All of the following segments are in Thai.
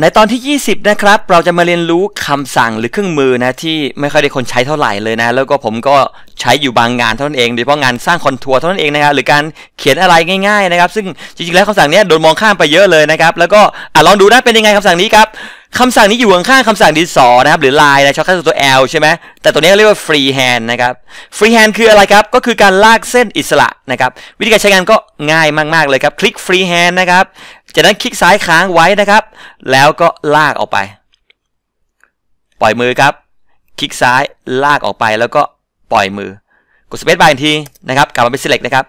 ในตอนที่ 20นะครับเราจะมาเรียนรู้คำสั่งหรือเครื่องมือนะที่ไม่ค่อยได้คนใช้เท่าไหร่เลยนะแล้วก็ผมก็ใช้อยู่บางงานเท่านั้นเองโดยเฉพาะงานสร้างคอนทัวร์เท่านั้นเองนะครับหรือการเขียนอะไรง่าย ๆนะครับ ซึ่งจริงๆแล้วคำสั่งนี้โดนมองข้ามไปเยอะเลยนะครับแล้วก็อลองดูนะเป็นยังไงคำสั่งนี้ครับคำสั่งนี้อยู่ข้างคำสั่งดินสอนะครับหรือลายนะช็อตคัทตัว L ใช่ไหมแต่ตัวนี้เรียกว่า free hand นะครับ free hand คืออะไรครับก็คือการลากเส้นอิสระนะครับ วิธีการใช้งานก็ง่ายมากๆเลยครับคลิก free hand นะครับจากนั้นคลิกซ้ายค้างไว้นะครับ แล้วก็ลากออกไป ปล่อยมือครับ คลิกซ้ายลากออกไปแล้วก็ปล่อยมือ กดสเปซบาร์อีกทีนะครับ กลับมาเป็น select นะครับ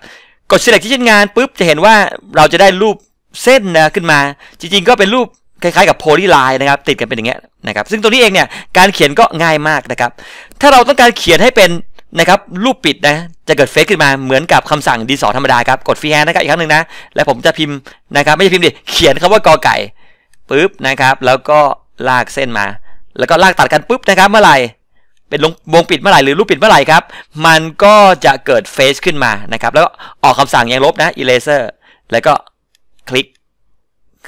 กด select ที่ชิ้นงานปุ๊บจะเห็นว่าเราจะได้รูปเส้นนะขึ้นมา จริงๆก็เป็นรูปคล้ายๆ กับโพลีไลน์นะครับ ติดกันเป็นอย่างเงี้ยนะครับ ซึ่งตัวนี้เองเนี่ยการเขียนก็ง่ายมากนะครับ ถ้าเราต้องการเขียนให้เป็นนะครับรูปปิดนะจะเกิดเฟซขึ้นมาเหมือนกับคำสั่งดีสอธรรมดาครับกดฟรีแฮนนะครับอีกครั้งหนึ่งนะและผมจะพิมพ์นะครับไม่ใช่พิมพ์ดิเขียนคำว่ากอไก่ปุ๊บนะครับแล้วก็ลากเส้นมา แล้วก็ลากตัดกันปุ๊บนะครับเมื่อไหร่เป็นวงปิดเมื่อไหร่หรือรูปปิดเมื่อไหร่ครับมันก็จะเกิดเฟซขึ้นมานะครับแล้วออกคำสั่งยังลบนะ eraser แล้วก็คลิก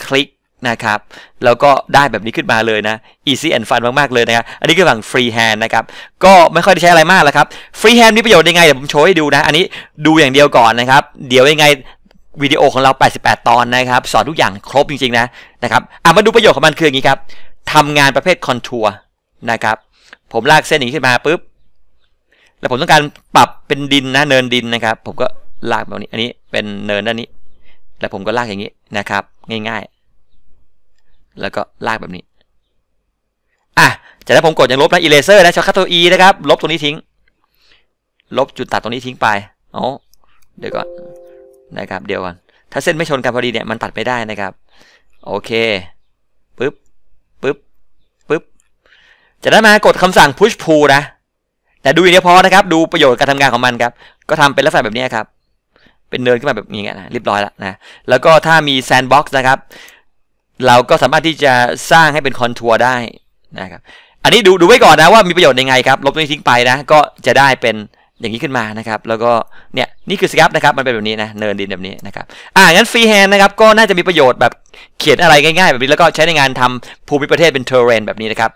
คลิกนะครับแล้วก็ได้แบบนี้ขึ้นมาเลยนะ easy and fun มากๆ เลยนะครับอันนี้คือฝั่ง free hand นะครับก็ไม่ค่อยได้ใช้อะไรมากแล้วครับ free hand มีประโยชน์ยังไงเดี๋ยวผมโชว์ให้ดูนะ อันนี้ดูอย่างเดียวก่อนนะครับเดี๋ยวยังไงวิดีโอของเรา 88 ตอนนะครับสอนทุกอย่างครบจริงๆนะนะครับอ่ะมาดูประโยชน์ของมันคืออย่างนี้ครับทำงานประเภทคอนทัวร์นะครับผมลากเส้นอย่างนี้ขึ้นมาปุ๊บแล้วผมต้องการปรับเป็นดินนะเนินดินนะครับผมก็ลากแบบนี้อันนี้เป็นเนินด้านนี้แล้วผมก็ลากอย่างนี้นะครับง่ายแล้วก็ลากแบบนี้ อ่ะจากนั้นผมกดยังลบนะอีเลเซอร์นะช็อตคัตตัวนะครับ ลบตรงนี้ทิ้ง ลบจุดตัดตรงนี้ทิ้งไป เอ๋อเดี๋ยวก่อนนะครับเดี๋ยวก่อน ถ้าเส้นไม่ชนกันพอดีเนี่ยมันตัดไม่ได้นะครับ โอเค ปึ๊บ ปึ๊บ ปึ๊บจากนั้นมากดคำสั่ง push pull นะ แต่ดูอย่างเดียวพอนะครับ ดูประโยชน์การทำงานของมันครับ ก็ทำเป็นลักษณะแบบนี้ครับ เป็นเนินขึ้นมาแบบนี้นะเรียบร้อยแล้วนะ แล้วก็ถ้ามีแซนด์บ็อกซ์นะครับเราก็สามารถที่จะสร้างให้เป็นคอนทัวร์ได้นะครับอันนี้ดูดูไว้ก่อนนะว่ามีประโยชน์ยังไงครับ ลบตรงนี้ทิ้งไปนะก็จะได้เป็นอย่างนี้ขึ้นมานะครับแล้วก็เนี่ยนี่คือสครับนะครับมันเป็นแบบนี้นะ เนินดินแบบนี้นะครับ อ่างั้นฟรีแฮนด์นะครับก็น่าจะมีประโยชน์แบบเขียนอะไรง่ายๆ แบบนี้แล้วก็ใช้ในงานทำภูมิประเทศเป็นเทอร์เรนแบบนี้นะครับ